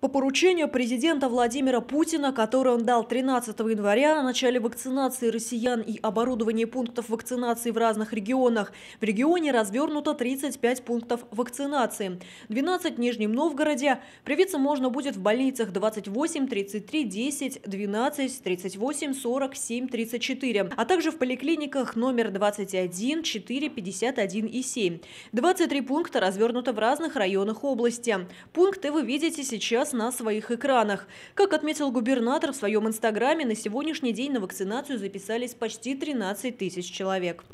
По поручению президента Владимира Путина, который он дал 13 января о начале вакцинации россиян и оборудовании пунктов вакцинации в разных регионах, в регионе развернуто 35 пунктов вакцинации. 12 в Нижнем Новгороде. Привиться можно будет в больницах 28, 33, 10, 12, 38, 47, 34, а также в поликлиниках номер 21, 4, 51 и 7. 23 пункта развернуто в разных районах области. Пункты вы видите сейчас сейчас на своих экранах. Как отметил губернатор в своем инстаграме, на сегодняшний день на вакцинацию записались почти 13 тысяч человек.